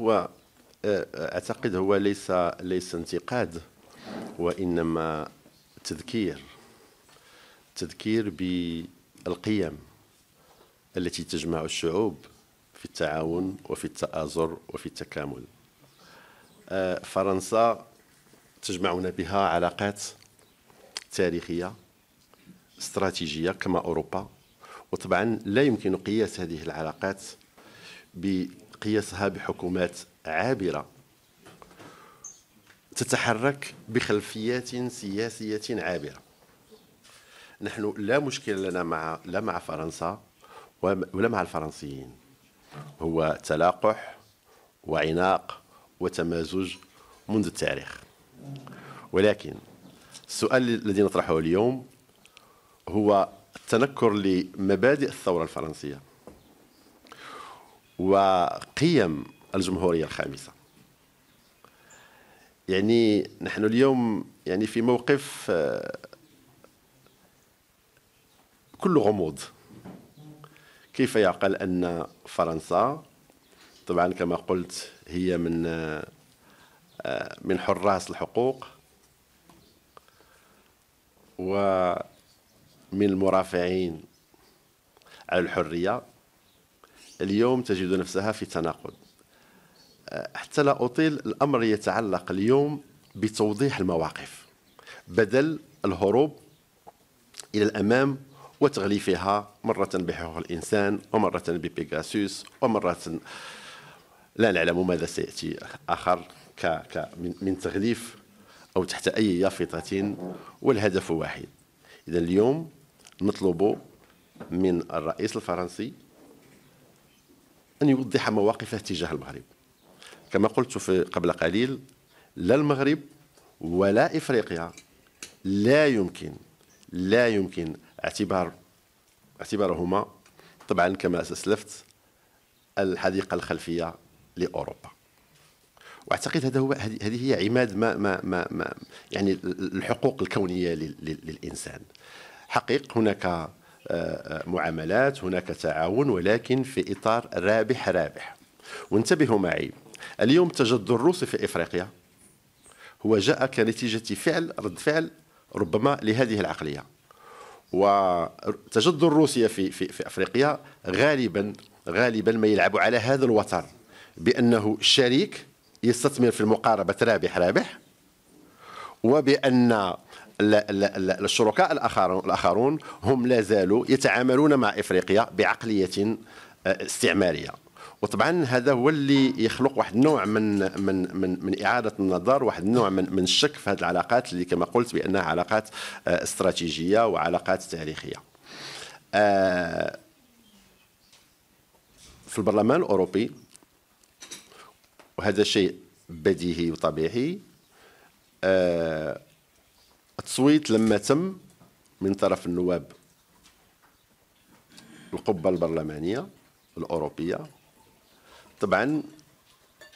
هو آه، اعتقد هو ليس ليس انتقاد وانما تذكير تذكير بالقيم التي تجمع الشعوب في التعاون وفي التآزر وفي التكامل آه، فرنسا تجمعنا بها علاقات تاريخية استراتيجية كما أوروبا وطبعا لا يمكن قياس هذه العلاقات قياسها بحكومات عابرة تتحرك بخلفيات سياسية عابرة نحن لا مشكل لنا مع لا مع فرنسا ولا مع الفرنسيين هو تلاقح وعناق وتمازج منذ التاريخ ولكن السؤال الذي نطرحه اليوم هو التنكر لمبادئ الثورة الفرنسية وقيم الجمهورية الخامسة يعني نحن اليوم يعني في موقف آه، كل غموض كيف يعقل أن فرنسا طبعا كما قلت هي من آه، من حراس الحقوق ومن المرافعين على الحرية اليوم تجد نفسها في تناقض حتى لا أطيل الأمر يتعلق اليوم بتوضيح المواقف بدل الهروب إلى الأمام وتغليفها مرة بحقوق الإنسان ومرة ببيغاسوس ومرة لا نعلم ماذا سيأتي آخر ك... ك... من تغليف أو تحت أي يافطة والهدف واحد إذا اليوم نطلب من الرئيس الفرنسي أن يوضح مواقفه تجاه المغرب كما قلت في قبل قليل لا المغرب ولا إفريقيا لا يمكن لا يمكن اعتبار اعتبارهما طبعا كما أسلفت الحديقة الخلفية لأوروبا واعتقد هذا هو هذه هي عماد ما ما, ما يعني الحقوق الكونيه للانسان حقيق هناك معاملات هناك تعاون ولكن في إطار رابح رابح وانتبهوا معي اليوم التجدد الروسي في إفريقيا هو جاء كنتيجة فعل رد فعل ربما لهذه العقلية وتجد الروسيه في, في, في أفريقيا غالبا غالبا ما يلعب على هذا الوتر بأنه شريك يستثمر في المقاربة رابح رابح وبأن الشركاء الآخرون هم لا زالوا يتعاملون مع إفريقيا بعقلية آه، استعمارية وطبعا هذا هو اللي يخلق واحد النوع من من من من اعاده النظر واحد النوع من من الشك في هذه العلاقات اللي كما قلت بانها علاقات آه، استراتيجيه وعلاقات تاريخيه. آه، في البرلمان الاوروبي وهذا شيء بديهي وطبيعي التصويت لما تم من طرف النواب القبة البرلمانية الأوروبية طبعا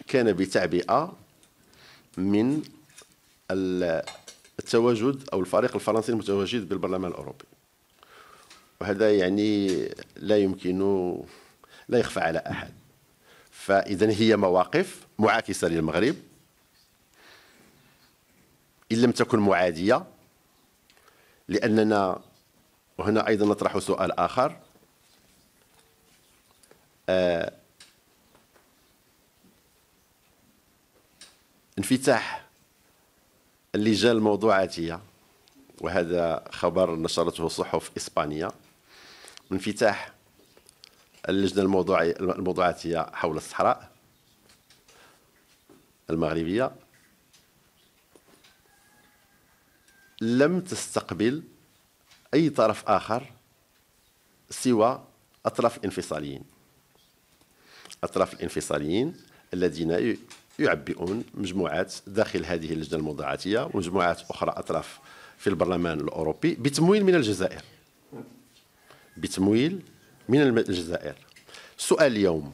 كان بتعبئة من التواجد أو الفريق الفرنسي المتواجد بالبرلمان الأوروبي وهذا يعني لا يمكن لا يخفى على أحد فإذا هي مواقف معاكسة للمغرب إن لم تكن معادية لأننا هنا أيضا نطرح سؤال آخر آه انفتاح اللجان الموضوعاتية وهذا خبر نشرته صحف إسبانية انفتاح اللجنة الموضوعية الموضوعاتية حول الصحراء المغربية لم تستقبل أي طرف آخر سوى أطراف الانفصاليين أطراف الانفصاليين الذين يعبئون مجموعات داخل هذه اللجنة الموضوعاتية ومجموعات أخرى أطراف في البرلمان الأوروبي بتمويل من الجزائر بتمويل من الجزائر سؤال اليوم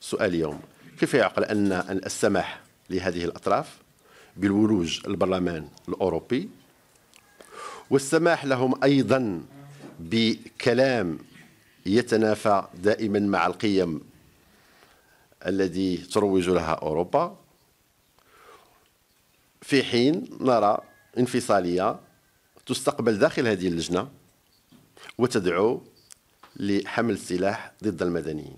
سؤال اليوم كيف يعقل أن السماح لهذه الأطراف بالولوج البرلمان الأوروبي والسماح لهم أيضا بكلام يتنافى دائما مع القيم الذي تروج لها أوروبا في حين نرى انفصالية تستقبل داخل هذه اللجنة وتدعو لحمل السلاح ضد المدنيين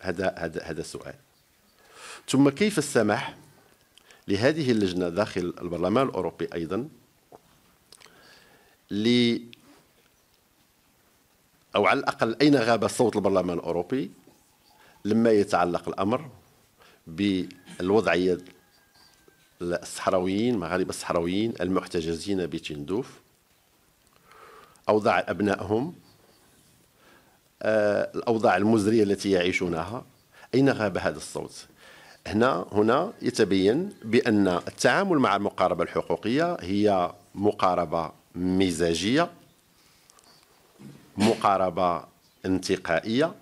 هذا هذا هذا السؤال ثم كيف السماح لهذه اللجنة داخل البرلمان الأوروبي أيضا ل أو على الأقل أين غاب صوت البرلمان الأوروبي لما يتعلق الأمر بالوضعية الصحراويين مغاربة الصحراويين المحتجزين بتندوف أوضاع أبنائهم آه، الأوضاع المزرية التي يعيشونها أين غاب هذا الصوت هنا هنا يتبين بان التعامل مع المقاربه الحقوقيه هي مقاربه مزاجيه مقاربه انتقائيه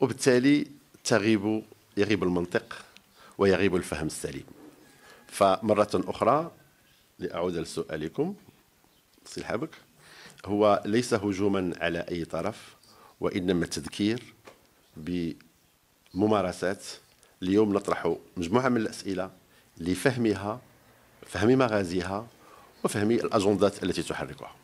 وبالتالي تغيب يغيب المنطق ويغيب الفهم السليم فمره اخرى لاعود لسؤالكم سي الحبك هو ليس هجوما على اي طرف وانما تذكير ب ممارسات اليوم نطرح مجموعه من الاسئله لفهمها فهم مغازيها وفهم الاجندات التي تحركها